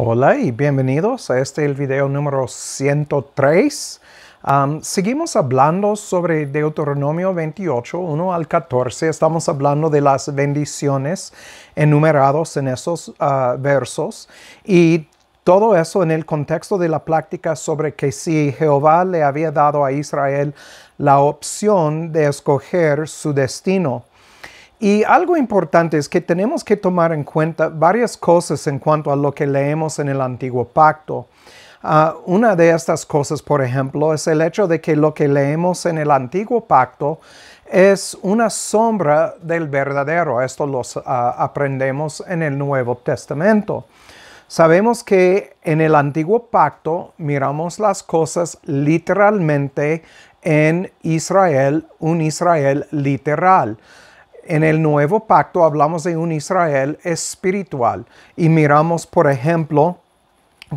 Hola y bienvenidos a este el video número 103. seguimos hablando sobre Deuteronomio 28, 1 al 14. Estamos hablando de las bendiciones enumerados en esos ah, versos y todo eso en el contexto de la práctica sobre que si Jehová le había dado a Israel la opción de escoger su destino. Y algo importante es que tenemos que tomar en cuenta varias cosas en cuanto a lo que leemos en el antiguo pacto. Ah, una de estas cosas, por ejemplo, es el hecho de que lo que leemos en el antiguo pacto es una sombra del verdadero. Esto lo ah, aprendemos en el Nuevo Testamento. Sabemos que en el antiguo pacto miramos las cosas literalmente en Israel, un Israel literal. En el nuevo pacto hablamos de un Israel espiritual y miramos, por ejemplo,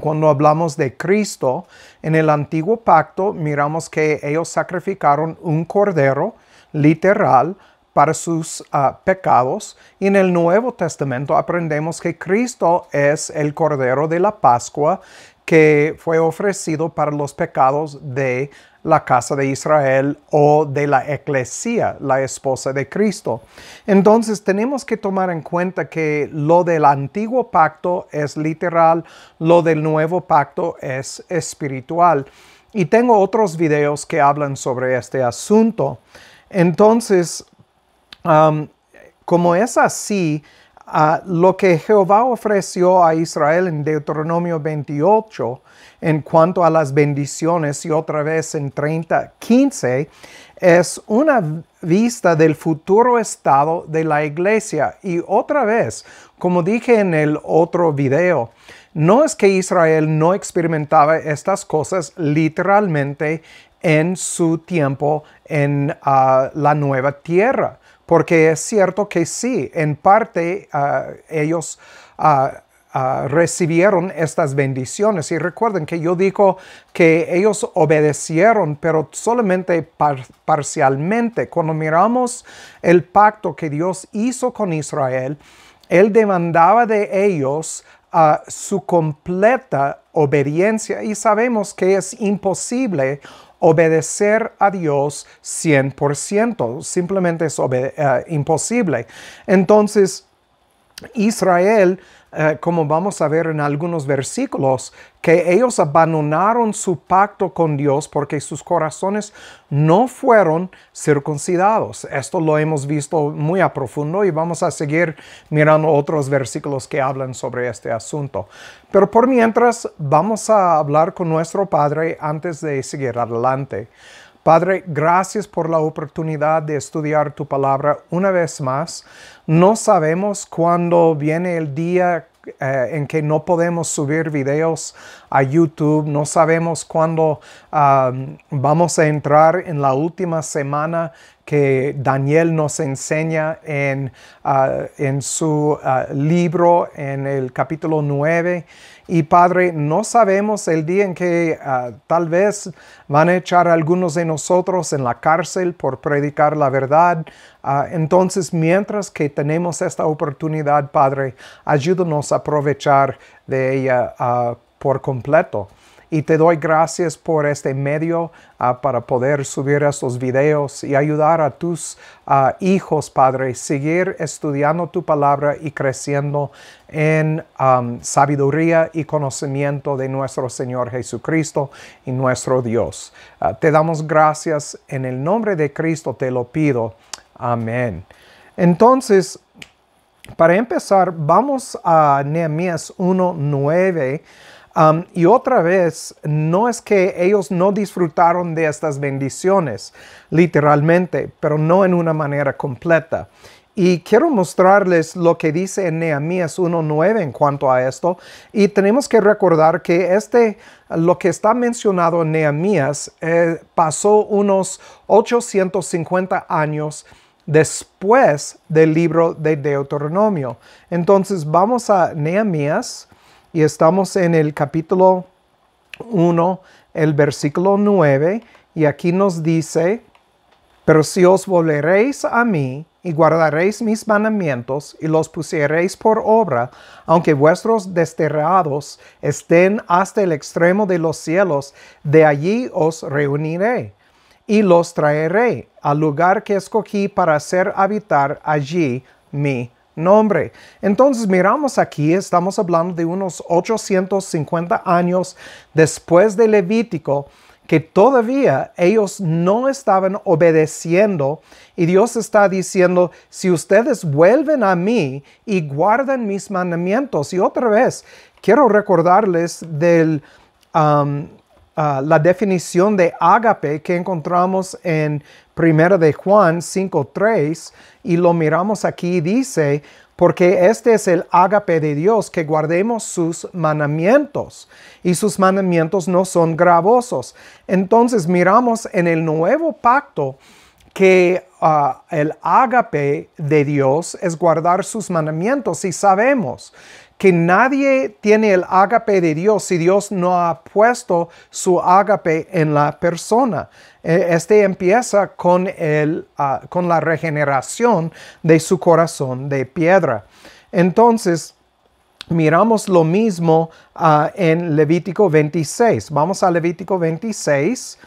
cuando hablamos de Cristo, en el antiguo pacto miramos que ellos sacrificaron un cordero literal para sus ah, pecados. Y en el Nuevo Testamento aprendemos que Cristo es el cordero de la Pascua que fue ofrecido para los pecados de la casa de Israel o de la eclesía, la esposa de Cristo. Entonces tenemos que tomar en cuenta que lo del antiguo pacto es literal, lo del nuevo pacto es espiritual. Y tengo otros videos que hablan sobre este asunto. Entonces, como es así, lo que Jehová ofreció a Israel en Deuteronomio 28 en cuanto a las bendiciones y otra vez en 30.15 es una vista del futuro estado de la iglesia. Y otra vez, como dije en el otro video, no es que Israel no experimentaba estas cosas literalmente en su tiempo en ah, la nueva tierra porque es cierto que sí, en parte ah, ellos ah, ah, recibieron estas bendiciones. Y recuerden que yo digo que ellos obedecieron, pero solamente parcialmente. Cuando miramos el pacto que Dios hizo con Israel, Él demandaba de ellos su completa obediencia y sabemos que es imposible obedecer a Dios 100%, simplemente es eh, imposible. Entonces, Israel eh, como vamos a ver en algunos versículos, que ellos abandonaron su pacto con Dios porque sus corazones no fueron circuncidados. Esto lo hemos visto muy a profundo y vamos a seguir mirando otros versículos que hablan sobre este asunto. Pero por mientras, vamos a hablar con nuestro Padre antes de seguir adelante. Padre, gracias por la oportunidad de estudiar tu palabra una vez más. No sabemos cuándo viene el día eh, en que no podemos subir videos a YouTube, no sabemos cuándo ah, vamos a entrar en la última semana que Daniel nos enseña en, ah, su ah, libro, en el capítulo 9. Y Padre, no sabemos el día en que ah, tal vez van a echar algunos de nosotros en la cárcel por predicar la verdad. entonces, mientras que tenemos esta oportunidad, Padre, ayúdanos a aprovechar de ella por completo y te doy gracias por este medio ah, para poder subir estos videos y ayudar a tus ah, hijos, Padre, seguir estudiando tu palabra y creciendo en sabiduría y conocimiento de nuestro Señor Jesucristo y nuestro Dios. Ah, te damos gracias en el nombre de Cristo, te lo pido. Amén. Entonces, para empezar, vamos a Nehemías 1.9 y otra vez, no es que ellos no disfrutaron de estas bendiciones, literalmente, pero no en una manera completa. Y quiero mostrarles lo que dice en Nehemías 1.9 en cuanto a esto. Y tenemos que recordar que este, lo que está mencionado en Nehemías eh, pasó unos 850 años después del libro de Deuteronomio. Entonces vamos a Nehemías y estamos en el capítulo 1, el versículo 9, y aquí nos dice, pero si os volveréis a mí y guardaréis mis mandamientos y los pusiereis por obra, aunque vuestros desterrados estén hasta el extremo de los cielos, de allí os reuniré y los traeré al lugar que escogí para hacer habitar allí mi nombre Entonces miramos aquí, estamos hablando de unos 850 años después de Levítico, que todavía ellos no estaban obedeciendo y Dios está diciendo, si ustedes vuelven a mí y guardan mis mandamientos, y otra vez, quiero recordarles del... Um, uh, la definición de ágape que encontramos en Primera de Juan 5.3 y lo miramos aquí, dice, porque este es el ágape de Dios, que guardemos sus mandamientos, y sus mandamientos no son gravosos. Entonces miramos en el nuevo pacto que ah, el ágape de Dios es guardar sus mandamientos, y sabemos que nadie tiene el ágape de Dios si Dios no ha puesto su ágape en la persona. E, este empieza con, ah, con la regeneración de su corazón de piedra. Entonces, miramos lo mismo ah, en Levítico 26. Vamos a Levítico 26.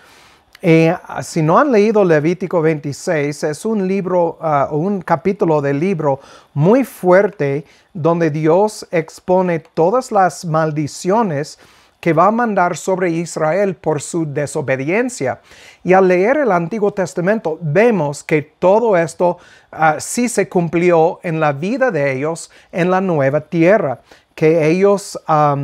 Eh, ah, si no han leído Levítico 26, es un libro, un capítulo del libro muy fuerte donde Dios expone todas las maldiciones que va a mandar sobre Israel por su desobediencia. Y al leer el Antiguo Testamento vemos que todo esto ah, sí se cumplió en la vida de ellos en la nueva tierra, que ellos... Ah,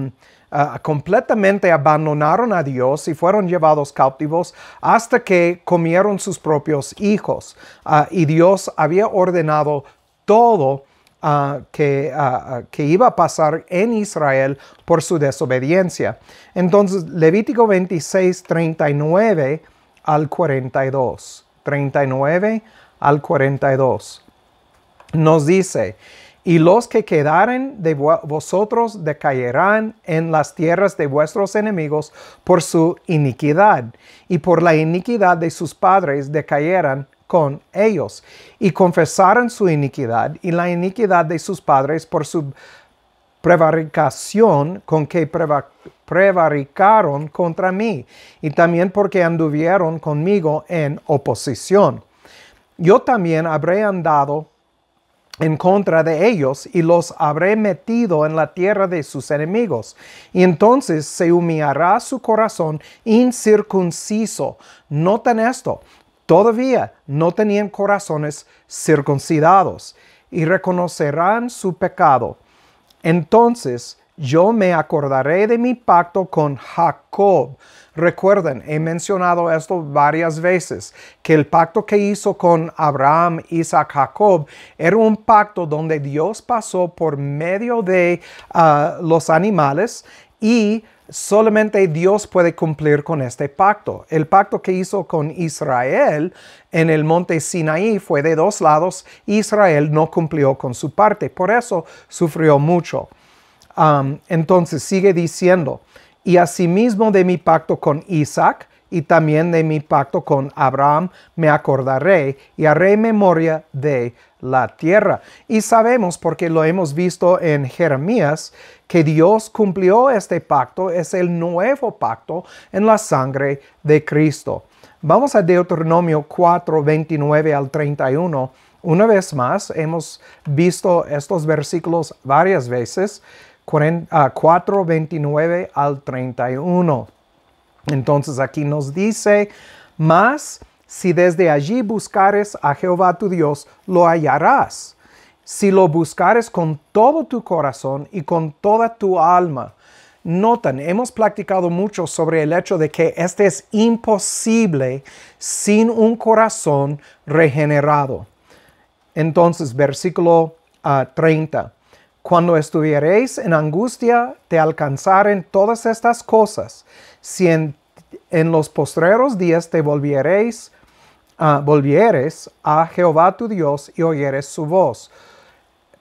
completamente abandonaron a Dios y fueron llevados cautivos hasta que comieron sus propios hijos. Ah, y Dios había ordenado todo que, iba a pasar en Israel por su desobediencia. Entonces, Levítico 26, 39 al 42. 39 al 42. Nos dice, y los que quedaren de vosotros decayerán en las tierras de vuestros enemigos por su iniquidad, y por la iniquidad de sus padres decayerán con ellos, y confesaron su iniquidad y la iniquidad de sus padres por su prevaricación con que prevaricaron contra mí, y también porque anduvieron conmigo en oposición. Yo también habré andado en contra de ellos y los habré metido en la tierra de sus enemigos. Y entonces se humillará su corazón incircunciso. Noten esto, todavía no tenían corazones circuncidados y reconocerán su pecado. Entonces yo me acordaré de mi pacto con Jacob. Recuerden, he mencionado esto varias veces, que el pacto que hizo con Abraham, Isaac, Jacob era un pacto donde Dios pasó por medio de ah, los animales y Solamente Dios puede cumplir con este pacto. El pacto que hizo con Israel en el monte Sinaí fue de dos lados. Israel no cumplió con su parte, por eso sufrió mucho. entonces sigue diciendo, y asimismo de mi pacto con Isaac y también de mi pacto con Abraham me acordaré y haré memoria de la tierra. Y sabemos, porque lo hemos visto en Jeremías, que Dios cumplió este pacto es el nuevo pacto en la sangre de Cristo. Vamos a Deuteronomio 4, 29 al 31. Una vez más, hemos visto estos versículos varias veces, 4, 29 ah, al 31. Entonces aquí nos dice, mas si desde allí buscares a Jehová tu Dios, lo hallarás si lo buscares con todo tu corazón y con toda tu alma. Notan, hemos platicado mucho sobre el hecho de que este es imposible sin un corazón regenerado. Entonces, versículo 30. Ah, Cuando estuvierais en angustia, te alcanzaren todas estas cosas. Si en, los postreros días te ah, volvieres a Jehová tu Dios y oyeres su voz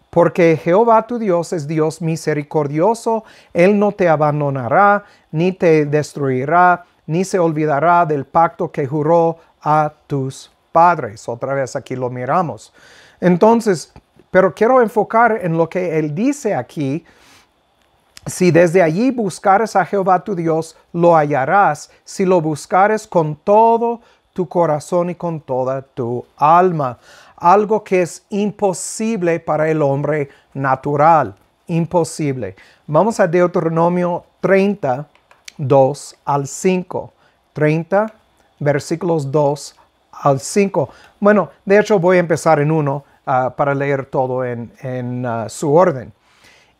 porque Jehová tu Dios es Dios misericordioso, Él no te abandonará, ni te destruirá, ni se olvidará del pacto que juró a tus padres. Otra vez aquí lo miramos. Entonces, pero quiero enfocar en lo que Él dice aquí. Si desde allí buscares a Jehová tu Dios, lo hallarás, si lo buscares con todo tu corazón y con toda tu alma algo que es imposible para el hombre natural, imposible. Vamos a Deuteronomio 30, 2 al 5. 30, versículos 2 al 5. Bueno, de hecho voy a empezar en uno ah, para leer todo en, ah, su orden.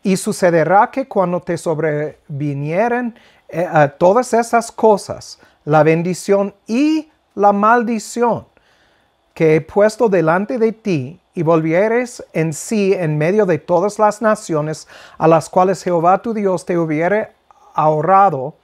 Y sucederá que cuando te sobrevinieren eh, ah, todas esas cosas, la bendición y la maldición, que he puesto delante de ti, y volvieres en sí en medio de todas las naciones a las cuales Jehová tu Dios te hubiere ahorrado,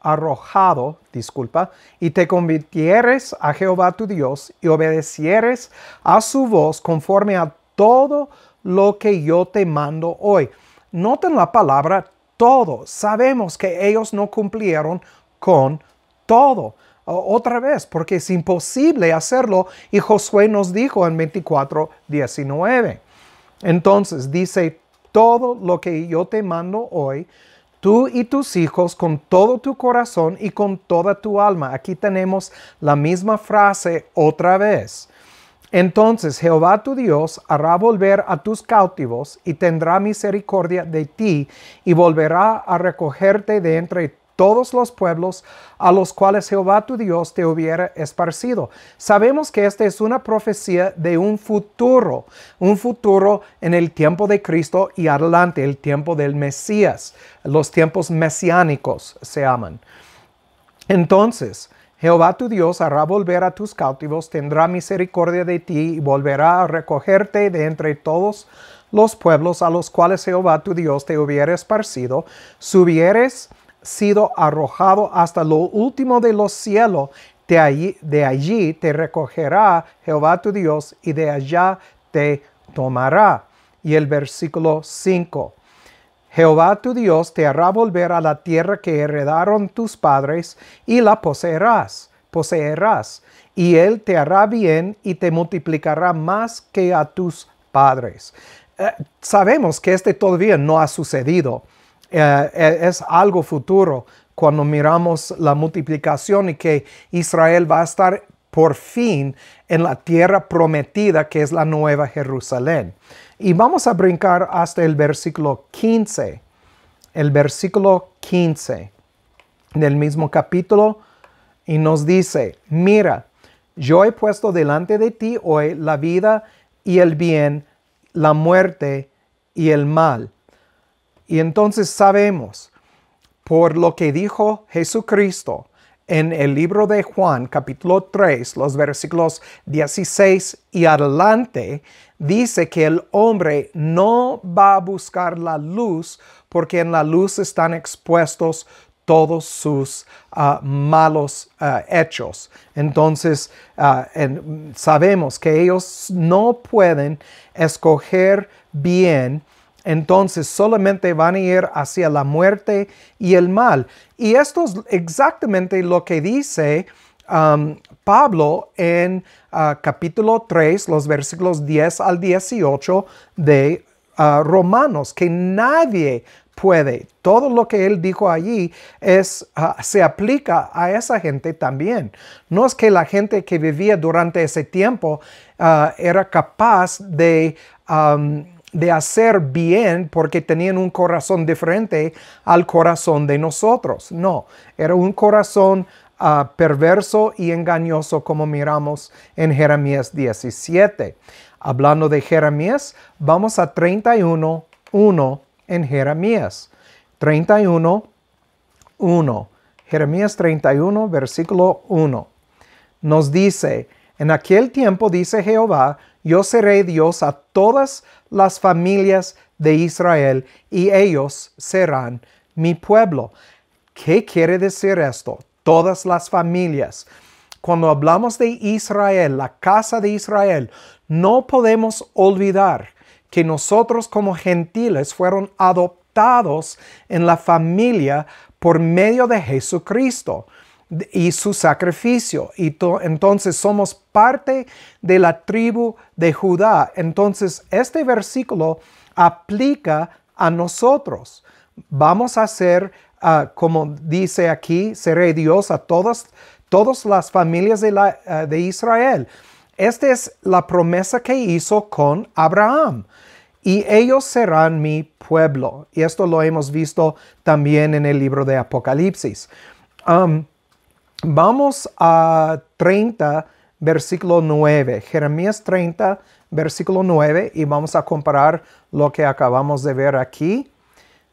arrojado, disculpa, y te convirtieres a Jehová tu Dios y obedecieres a su voz conforme a todo lo que yo te mando hoy. Noten la palabra todo. Sabemos que ellos no cumplieron con todo otra vez, porque es imposible hacerlo. Y Josué nos dijo en 24, 19. Entonces dice, todo lo que yo te mando hoy, tú y tus hijos con todo tu corazón y con toda tu alma. Aquí tenemos la misma frase otra vez. Entonces Jehová tu Dios hará volver a tus cautivos y tendrá misericordia de ti y volverá a recogerte de entre todos los pueblos a los cuales Jehová tu Dios te hubiera esparcido. Sabemos que esta es una profecía de un futuro, un futuro en el tiempo de Cristo y adelante, el tiempo del Mesías. Los tiempos mesiánicos se aman. Entonces, Jehová tu Dios hará volver a tus cautivos, tendrá misericordia de ti y volverá a recogerte de entre todos los pueblos a los cuales Jehová tu Dios te hubiera esparcido. Subieres sido arrojado hasta lo último de los cielos, de allí, de allí te recogerá Jehová tu Dios y de allá te tomará. Y el versículo 5. Jehová tu Dios te hará volver a la tierra que heredaron tus padres y la poseerás, poseerás, y él te hará bien y te multiplicará más que a tus padres. Eh, sabemos que este todavía no ha sucedido. Eh, eh, es algo futuro cuando miramos la multiplicación y que Israel va a estar por fin en la tierra prometida que es la nueva Jerusalén. Y vamos a brincar hasta el versículo 15, el versículo 15 del mismo capítulo y nos dice, mira, yo he puesto delante de ti hoy la vida y el bien, la muerte y el mal. Y entonces sabemos, por lo que dijo Jesucristo en el libro de Juan capítulo 3, los versículos 16 y adelante, dice que el hombre no va a buscar la luz porque en la luz están expuestos todos sus ah, malos ah, hechos. Entonces, ah, sabemos que ellos no pueden escoger bien entonces solamente van a ir hacia la muerte y el mal. Y esto es exactamente lo que dice um, Pablo en uh, capítulo 3, los versículos 10 al 18 de uh, Romanos, que nadie puede. Todo lo que él dijo allí es, uh, se aplica a esa gente también. No es que la gente que vivía durante ese tiempo era capaz de um, de hacer bien porque tenían un corazón diferente al corazón de nosotros. No, era un corazón ah, perverso y engañoso como miramos en Jeremías 17. Hablando de Jeremías, vamos a 31, 1 en Jeremías. 31, 1. Jeremías 31, versículo 1. Nos dice, en aquel tiempo dice Jehová, yo seré Dios a todas las familias de Israel y ellos serán mi pueblo. ¿Qué quiere decir esto? Todas las familias. Cuando hablamos de Israel, la casa de Israel, no podemos olvidar que nosotros como gentiles fueron adoptados en la familia por medio de Jesucristo y su sacrificio. Y entonces somos parte de la tribu de Judá. Entonces este versículo aplica a nosotros. Vamos a ser, ah, como dice aquí, seré Dios a todas, todas las familias de, la, ah, de Israel. Esta es la promesa que hizo con Abraham. Y ellos serán mi pueblo. Y esto lo hemos visto también en el libro de Apocalipsis. Vamos a 30, versículo 9, Jeremías 30, versículo 9, y vamos a comparar lo que acabamos de ver aquí.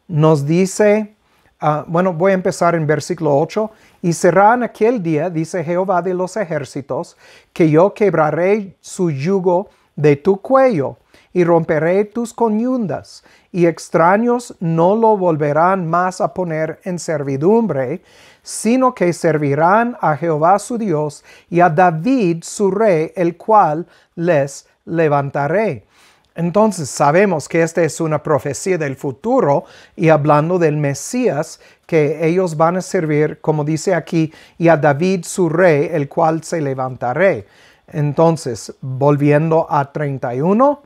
Nos dice, ah, bueno, voy a empezar en versículo 8, y será en aquel día, dice Jehová de los ejércitos, que yo quebraré su yugo de tu cuello y romperé tus coyundas y extraños no lo volverán más a poner en servidumbre, sino que servirán a Jehová su Dios y a David su rey, el cual les levantaré. Entonces sabemos que esta es una profecía del futuro y hablando del Mesías, que ellos van a servir, como dice aquí, y a David su rey, el cual se levantaré. Entonces, volviendo a 31.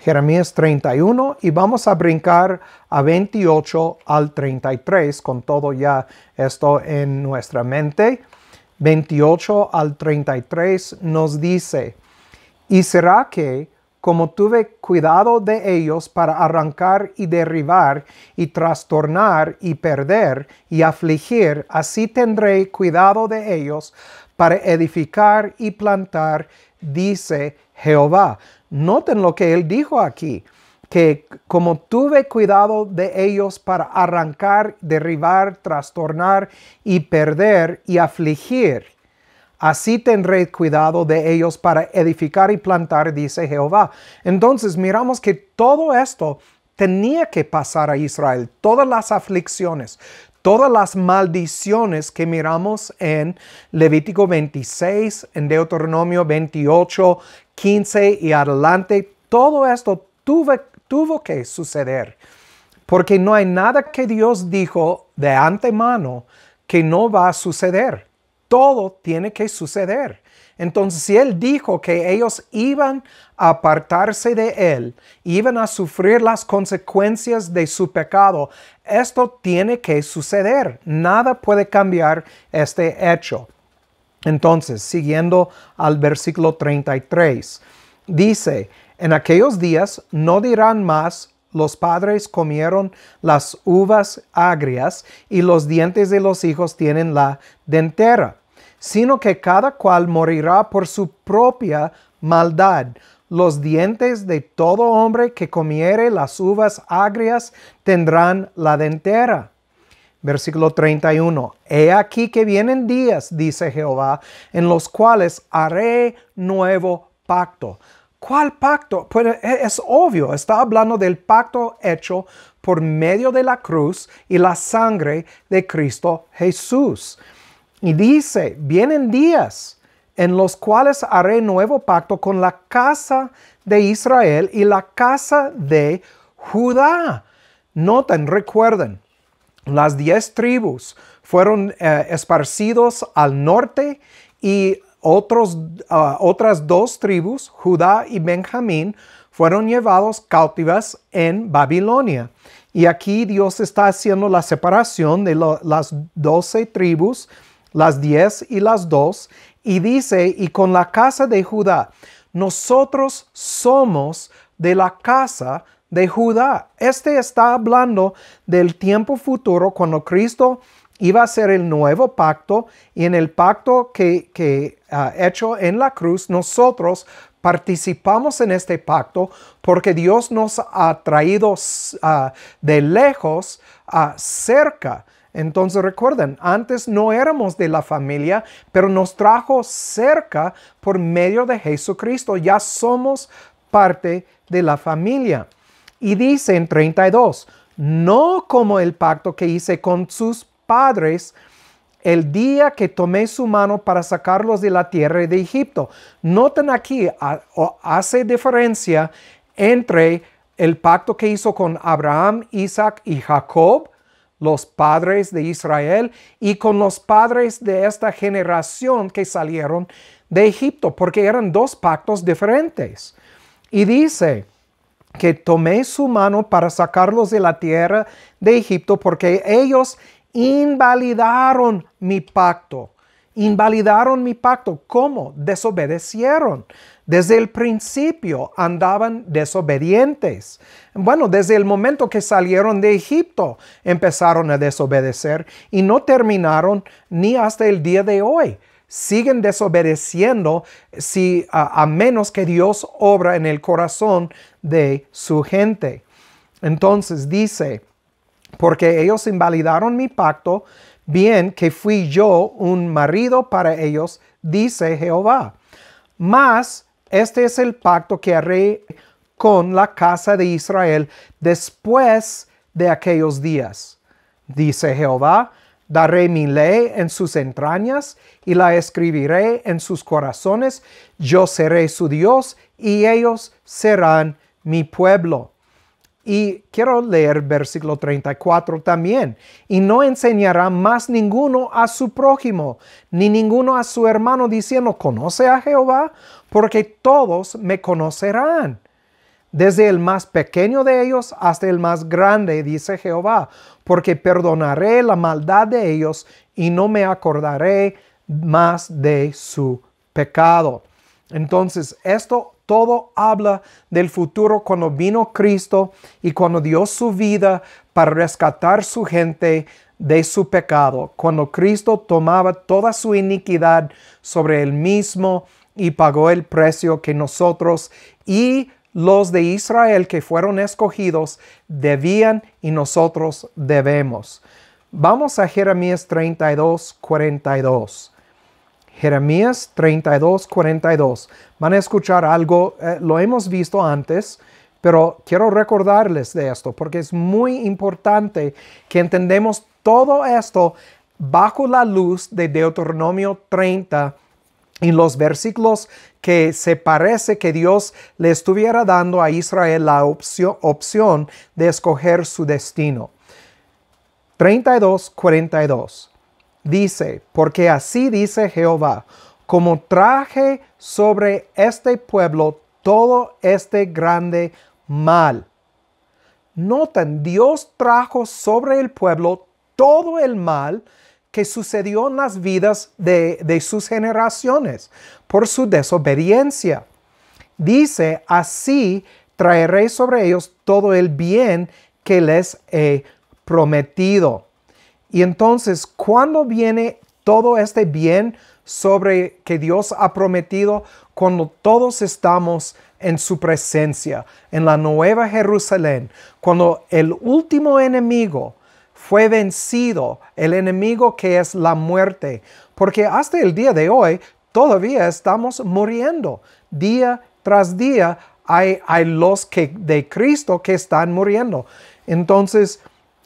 Jeremías 31 y vamos a brincar a 28 al 33 con todo ya esto en nuestra mente. 28 al 33 nos dice, y será que, como tuve cuidado de ellos para arrancar y derribar y trastornar y perder y afligir, así tendré cuidado de ellos para edificar y plantar, dice Jehová. Noten lo que él dijo aquí, que como tuve cuidado de ellos para arrancar, derribar, trastornar y perder y afligir, así tendré cuidado de ellos para edificar y plantar, dice Jehová. Entonces miramos que todo esto tenía que pasar a Israel, todas las aflicciones, todas las maldiciones que miramos en Levítico 26, en Deuteronomio 28, 15 y adelante, todo esto tuvo, tuvo que suceder, porque no hay nada que Dios dijo de antemano que no va a suceder. Todo tiene que suceder. Entonces, si Él dijo que ellos iban a apartarse de Él, iban a sufrir las consecuencias de su pecado, esto tiene que suceder. Nada puede cambiar este hecho. Entonces, siguiendo al versículo 33, dice, en aquellos días no dirán más, los padres comieron las uvas agrias y los dientes de los hijos tienen la dentera, sino que cada cual morirá por su propia maldad. Los dientes de todo hombre que comiere las uvas agrias tendrán la dentera Versículo 31. He aquí que vienen días, dice Jehová, en los cuales haré nuevo pacto. ¿Cuál pacto? Pues e, es obvio, está hablando del pacto hecho por medio de la cruz y la sangre de Cristo Jesús. Y dice, vienen días en los cuales haré nuevo pacto con la casa de Israel y la casa de Judá. Noten, recuerden, las diez tribus fueron eh, esparcidos al norte y otros, ah, otras dos tribus, Judá y Benjamín, fueron llevados cautivas en Babilonia. Y aquí Dios está haciendo la separación de las doce tribus, las diez y las dos, y dice, y con la casa de Judá, nosotros somos de la casa de Judá. Este está hablando del tiempo futuro cuando Cristo iba a ser el nuevo pacto y en el pacto que, ha ah, hecho en la cruz nosotros participamos en este pacto porque Dios nos ha traído ah, de lejos a ah, cerca. Entonces recuerden, antes no éramos de la familia, pero nos trajo cerca por medio de Jesucristo. Ya somos parte de la familia. Y dice en 32, no como el pacto que hice con sus padres el día que tomé su mano para sacarlos de la tierra de Egipto. Noten aquí, hace diferencia entre el pacto que hizo con Abraham, Isaac y Jacob, los padres de Israel, y con los padres de esta generación que salieron de Egipto, porque eran dos pactos diferentes. Y dice, que tomé su mano para sacarlos de la tierra de Egipto, porque ellos invalidaron mi pacto. Invalidaron mi pacto. ¿Cómo? Desobedecieron. Desde el principio andaban desobedientes. Bueno, desde el momento que salieron de Egipto empezaron a desobedecer y no terminaron ni hasta el día de hoy siguen desobedeciendo si, a, menos que Dios obra en el corazón de su gente. Entonces dice, porque ellos invalidaron mi pacto, bien que fui yo un marido para ellos, dice Jehová. Mas este es el pacto que haré con la casa de Israel después de aquellos días, dice Jehová Daré mi ley en sus entrañas y la escribiré en sus corazones. Yo seré su Dios y ellos serán mi pueblo. Y quiero leer versículo 34 también. Y no enseñará más ninguno a su prójimo, ni ninguno a su hermano, diciendo, conoce a Jehová, porque todos me conocerán desde el más pequeño de ellos hasta el más grande, dice Jehová, porque perdonaré la maldad de ellos y no me acordaré más de su pecado. Entonces, esto todo habla del futuro cuando vino Cristo y cuando dio su vida para rescatar su gente de su pecado, cuando Cristo tomaba toda su iniquidad sobre él mismo y pagó el precio que nosotros y los de Israel que fueron escogidos debían y nosotros debemos. Vamos a Jeremías 32, 42. Jeremías 32, 42. Van a escuchar algo, eh, lo hemos visto antes, pero quiero recordarles de esto porque es muy importante que entendemos todo esto bajo la luz de Deuteronomio 30, en los versículos que se parece que Dios le estuviera dando a Israel la opción, de escoger su destino. 32, 42. Dice, porque así dice Jehová, como traje sobre este pueblo todo este grande mal. Notan, Dios trajo sobre el pueblo todo el mal que sucedió en las vidas de, sus generaciones por su desobediencia. Dice, así traeré sobre ellos todo el bien que les he prometido. Y entonces, cuando viene todo este bien sobre que Dios ha prometido, cuando todos estamos en su presencia, en la nueva Jerusalén, cuando el último enemigo, fue vencido el enemigo que es la muerte, porque hasta el día de hoy todavía estamos muriendo. Día tras día hay, los que, de Cristo que están muriendo. Entonces,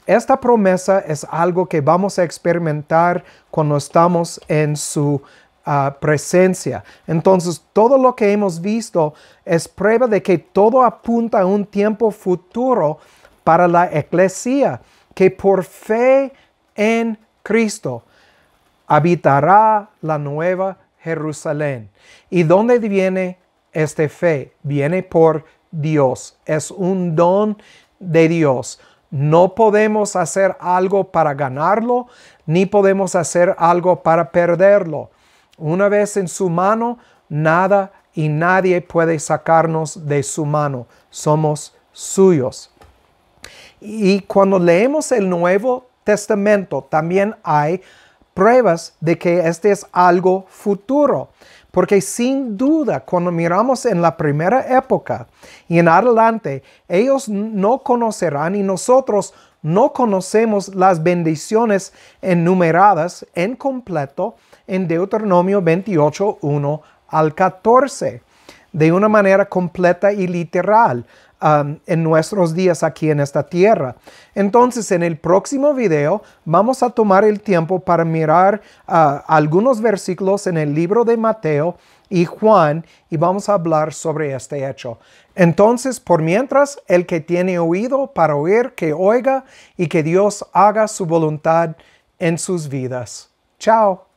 esta promesa es algo que vamos a experimentar cuando estamos en su ah, presencia. Entonces, todo lo que hemos visto es prueba de que todo apunta a un tiempo futuro para la iglesia que por fe en Cristo habitará la nueva Jerusalén. ¿Y dónde viene esta fe? Viene por Dios. Es un don de Dios. No podemos hacer algo para ganarlo, ni podemos hacer algo para perderlo. Una vez en su mano, nada y nadie puede sacarnos de su mano. Somos suyos. Y cuando leemos el Nuevo Testamento también hay pruebas de que este es algo futuro. Porque sin duda, cuando miramos en la primera época y en adelante, ellos no conocerán y nosotros no conocemos las bendiciones enumeradas en completo en Deuteronomio 28, 1 al 14, de una manera completa y literal en nuestros días aquí en esta tierra. Entonces, en el próximo video vamos a tomar el tiempo para mirar ah, algunos versículos en el libro de Mateo y Juan y vamos a hablar sobre este hecho. Entonces, por mientras, el que tiene oído para oír, que oiga y que Dios haga su voluntad en sus vidas. Chao.